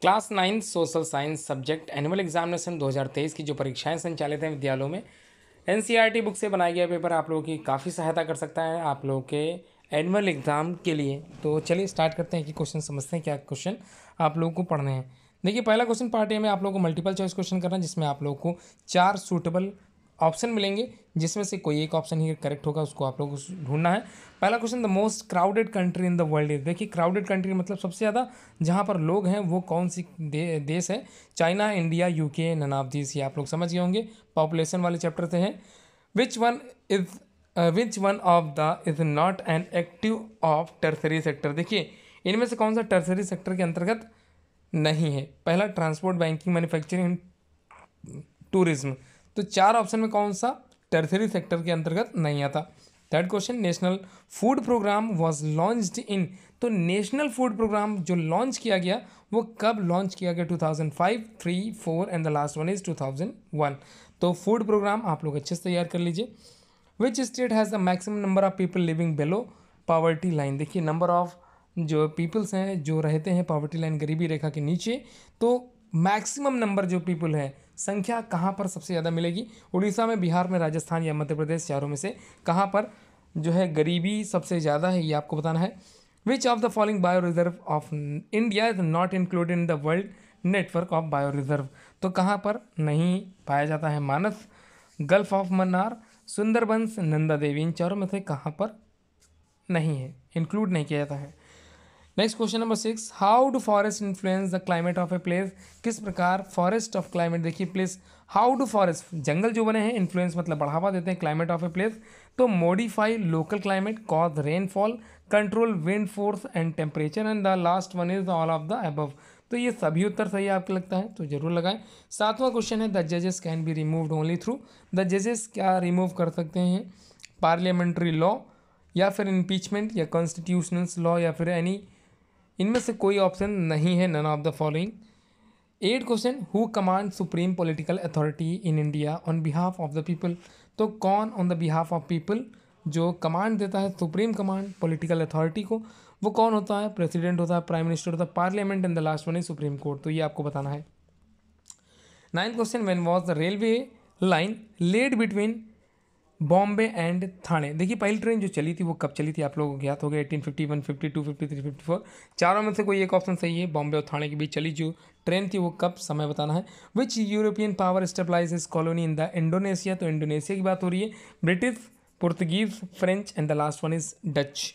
class ninth social science subject annual examination 2023 की जो परीक्षाएं संचालित हैं विद्यालयों में एन e बुक से बनाया गया पेपर आप लोगों की काफ़ी सहायता कर सकता है आप लोगों के एनुअल एग्ज़ाम के लिए तो चलिए स्टार्ट करते हैं कि क्वेश्चन समझते हैं क्या क्वेश्चन आप लोगों को पढ़ने हैं देखिए पहला क्वेश्चन पार्टी में आप लोगों को मल्टीपल चॉइस क्वेश्चन करना है जिसमें आप लोगों को चार सूटेबल ऑप्शन मिलेंगे जिसमें से कोई एक ऑप्शन ही करेक्ट होगा उसको आप लोग ढूंढना है पहला question the most crowded country in the world is देखिए क्राउडेड कंट्री मतलब सबसे ज़्यादा जहाँ पर लोग हैं वो कौन सी दे, देश है China India UK none of this ये आप लोग समझ गए होंगे पॉपुलेशन वाले चैप्टर से हैं which one is which one of the is not an active of tertiary sector देखिए इनमें से कौन सा टर्सरी सेक्टर के अंतर्गत नहीं है पहला ट्रांसपोर्ट बैंकिंग मैन्युफैक्चरिंग टूरिज्म तो चार ऑप्शन में कौन सा टर्थरी सेक्टर के अंतर्गत नहीं आता third question national food programme was launched in तो नेशनल फूड प्रोग्राम जो लॉन्च किया गया वो कब लॉन्च किया गया 2005, three four and the last one is 2001 तो फूड प्रोग्राम आप लोग अच्छे से तैयार कर लीजिए which state has the maximum number of people living below poverty line देखिए नंबर ऑफ जो पीपल्स हैं जो रहते हैं पावर्टी लाइन गरीबी रेखा के नीचे तो मैक्सिमम नंबर जो पीपल हैं संख्या कहाँ पर सबसे ज़्यादा मिलेगी उड़ीसा में बिहार में राजस्थान या मध्य प्रदेश चारों में से कहाँ पर जो है गरीबी सबसे ज़्यादा है ये आपको बताना है which of the following bio reserve of India is not include in the world network of bio reserve तो कहाँ पर नहीं पाया जाता है मानस गल्फ ऑफ मन्नार सुंदरबंस नंदा देवी इन चारों में से कहाँ पर नहीं है इंक्लूड नहीं किया जाता है next question number six how do forest influence the climate of a place किस प्रकार फॉरेस्ट ऑफ क्लाइमेट देखिए प्लेस हाउ डू फॉरेस्ट जंगल जो बने हैं इन्फ्लुएंस मतलब बढ़ावा देते हैं क्लाइमेट ऑफ ए प्लेस तो modify local climate cause rainfall control wind force and temperature and the last one is all of the above तो ये सभी उत्तर सही आपको लगता है तो जरूर लगाएं सातवां क्वेश्चन है द जजेस can be removed only through the जजेस क्या रिमूव कर सकते हैं पार्लियामेंट्री लॉ या फिर इम्पीचमेंट या कॉन्स्टिट्यूशनल लॉ या फिर एनी इनमें से कोई ऑप्शन नहीं है none of the following eight question who command supreme political authority in India on behalf of the people तो कौन on the behalf of people जो कमांड देता है सुप्रीम कमांड पॉलिटिकल अथॉरिटी को वो कौन होता है प्रेसिडेंट होता है प्राइम मिनिस्टर होता है parliament and the last one is supreme court तो ये आपको बताना है ninth question when was the railway line laid between Bombay and Thane देखिए पहली ट्रेन जो चली थी वो कब चली थी आप लोगों को ज्ञात हो गया eighteen fifty one fifty two fifty three fifty four चारों में से कोई एक ऑप्शन सही है बॉम्बे और थाने के बीच चली जो ट्रेन थी वो कब समय बताना है which European power stabilize colony in the Indonesia तो इंडोनेशिया की बात हो रही है British Portuguese French and the last one is Dutch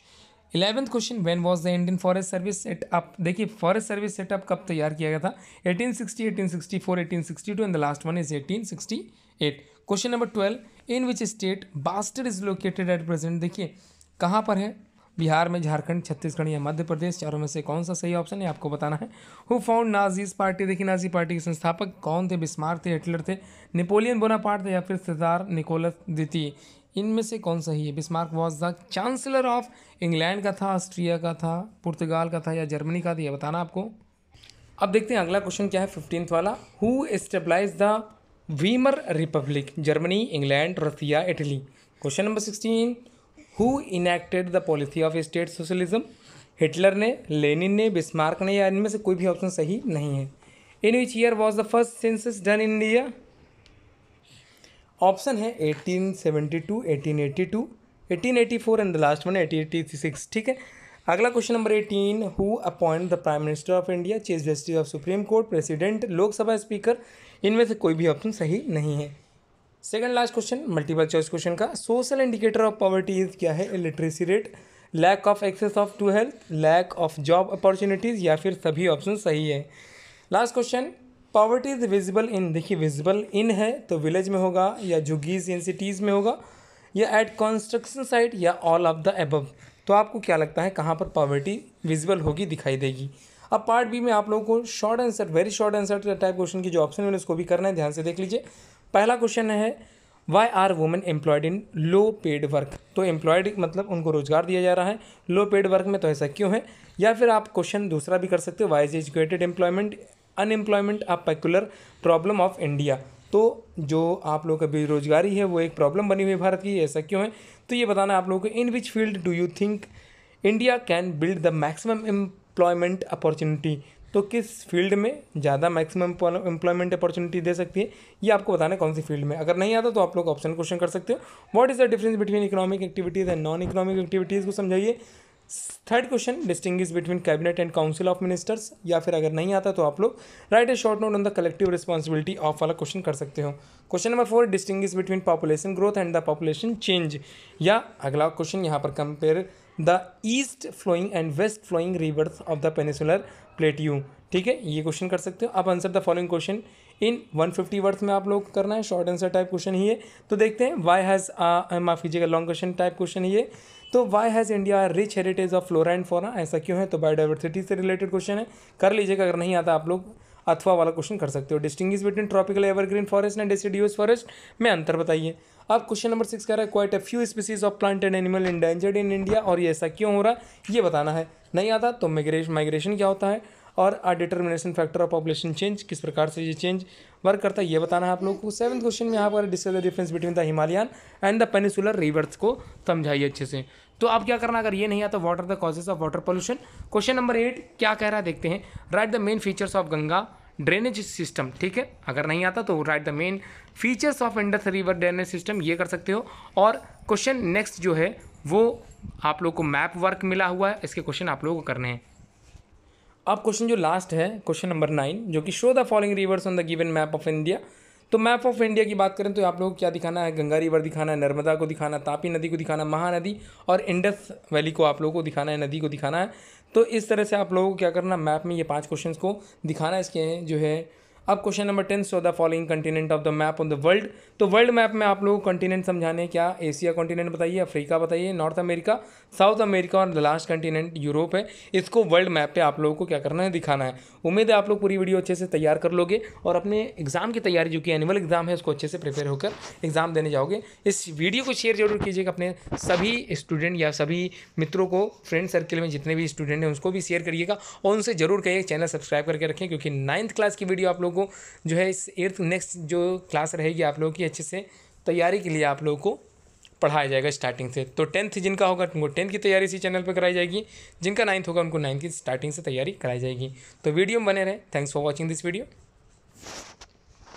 eleventh question when was the Indian forest service set up देखिए फॉरेस्ट सर्विस सेटअप कब तैयार किया गया था 1860 1864 1862 and the last one is 1868 question number twelve in which state Bastar is located at present देखिए कहाँ पर है बिहार में झारखंड छत्तीसगढ़ या मध्य प्रदेश चारों में से कौन सा सही ऑप्शन है आपको बताना है हु फाउंड नाजीज पार्टी देखिए नाजी पार्टी के संस्थापक कौन थे बिस्मार थे हिटलर थे नेपोलियन बोनापार्ट थे या फिर सरदार निकोलस द्वितीय इनमें से कौन सा ही है Bismarck was the chancellor of England का था ऑस्ट्रिया का था पुर्तगाल का था या जर्मनी का था यह बताना आपको अब देखते हैं अगला क्वेश्चन क्या है फिफ्टींथ वाला who stabilize the Weimar republic Germany England Russia Italy question number sixteen who enacted the policy of state socialism Hitler ने लेनिन ने बिस्मार्क ने या इनमें से कोई भी ऑप्शन सही नहीं है in which year was the first census done in India option है 1872, 1882, 1884 एंड द लास्ट वन 1886 ठीक है अगला question number eighteen who appoint the prime minister of India chief justice of supreme court president Lok Sabha speaker इनमें से कोई भी option सही नहीं है second last question multiple choice question का social indicator of poverty is क्या है illiteracy rate lack of access of to health lack of job opportunities या फिर सभी ऑप्शन सही है last question poverty is visible in देखिए विजिबल इन है तो विलेज में होगा या जुगीज इन सिटीज़ में होगा या एट कंस्ट्रक्शन साइट या ऑल ऑफ द एबव तो आपको क्या लगता है कहाँ पर पावर्टी विजिबल होगी दिखाई देगी अब पार्ट बी में आप लोगों को short answer very short answer type question की जो ऑप्शन है उसको भी करना है ध्यान से देख लीजिए पहला क्वेश्चन है why are women employed in low paid work तो एम्प्लॉयड मतलब उनको रोजगार दिया जा रहा है लो पेड वर्क में तो ऐसा क्यों है या फिर आप क्वेश्चन दूसरा भी कर सकते हो why is educated employment unemployment a peculiar problem of India तो जो आप लोग का बेरोजगारी है वो एक प्रॉब्लम बनी हुई भारत की ऐसा क्यों है तो ये बताना आप लोगों को in which field do you think India can build the maximum employment opportunity तो किस फील्ड में ज़्यादा मैक्सिमम एम्प्लॉयमेंट अपॉर्चुनिटी दे सकती है ये आपको बताना है कौन सी फील्ड में अगर नहीं आता तो आप लोग ऑप्शन क्वेश्चन कर सकते हो what is the difference between economic activities and non economic activities को समझाइए third question distinguish between cabinet and council of ministers या फिर अगर नहीं आता तो आप लोग write a short note on the collective responsibility of वाला क्वेश्चन कर सकते हो question number four distinguish between population growth and the population change या अगला क्वेश्चन यहाँ पर compare the east flowing and west flowing rivers of the peninsular plateau ठीक है ये क्वेश्चन कर सकते हो आप answer the following question in 150 fifty words में आप लोग करना है शॉर्ट आंसर टाइप क्वेश्चन ही है तो देखते हैं वाई हैज़ माफ कीजिएगा लॉन्ग क्वेश्चन टाइप क्वेश्चन ही है तो why has India rich heritage of flora and fauna ऐसा क्यों है तो बायोडाइवर्सिटी से रिलेटेड क्वेश्चन है कर लीजिएगा अगर नहीं आता आप लोग अथवा वाला क्वेश्चन कर सकते हो distinguish between tropical evergreen forest and deciduous forest में अंतर बताइए अब क्वेश्चन नंबर सिक्स कह रहा है quite a few species of plant and animal endangered in India और ये ऐसा क्यों हो रहा है ये बताना है नहीं आता तो माइग्रेशन माइग्रेशन क्या होता है और uh determination factor of population change किस प्रकार से ये चेंज वर्क करता है ये बताना है आप लोगों को सेवन क्वेश्चन में यहाँ पर discuss the difference between the Himalayan and the peninsular rivers को समझाइए अच्छे से तो आप क्या करना अगर ये नहीं आता water the causes of water pollution question number eight क्या कह रहा है देखते हैं write the main features of Ganga drainage system ठीक है अगर नहीं आता तो write the main features of Indus river drainage system ये कर सकते हो और क्वेश्चन नेक्स्ट जो है वो आप लोग को मैप वर्क मिला हुआ है इसके क्वेश्चन आप लोगों को करने हैं अब क्वेश्चन जो लास्ट है क्वेश्चन नंबर नाइन जो कि show the following rivers on the given map of India तो मैप ऑफ इंडिया की बात करें तो आप लोगों को क्या दिखाना है गंगा रिवर दिखाना है नर्मदा को दिखाना तापी नदी को दिखाना महानदी और इंडस वैली को आप लोगों को दिखाना है नदी को दिखाना है तो इस तरह से आप लोगों को क्या करना मैप में ये पाँच क्वेश्चन को दिखाना है इसके जो है अब question number ten show the following continent of the map on the world तो वर्ल्ड मैप में आप लोगों को कंटिनेंट समझाने क्या एशिया कॉन्टिनेंट बताइए अफ्रीका बताइए नॉर्थ अमेरिका साउथ अमेरिका और द लास्ट कंटिनेंट यूरोप है इसको वर्ल्ड मैप पे आप लोगों को क्या करना है दिखाना है उम्मीद है आप लोग पूरी वीडियो अच्छे से तैयार कर लोगे और अपने एग्जाम की तैयारी जो कि एनुअल एग्जाम है उसको अच्छे से प्रिपेयर होकर एग्जाम देने जाओगे इस वीडियो को शेयर जरूर कीजिएगा अपने सभी स्टूडेंट या सभी मित्रों को फ्रेंड सर्किल में जितने भी स्टूडेंट हैं उसको भी शेयर करिएगा और उनसे जरूर कहिए चैनल सब्सक्राइब करके रखें क्योंकि नाइन्थ क्लास की वीडियो आप लोग लोगों को जो है इस एर्थ नेक्स्ट जो क्लास रहेगी आप लोगों की अच्छे से तैयारी के लिए आप लोगों को पढ़ाया जाएगा स्टार्टिंग से तो टेंथ जिनका होगा उनको टेंथ की तैयारी इसी चैनल पर कराई जाएगी जिनका नाइन्थ होगा उनको नाइन्थ की स्टार्टिंग से तैयारी कराई जाएगी तो वीडियो में बने रहें thanks for watching this video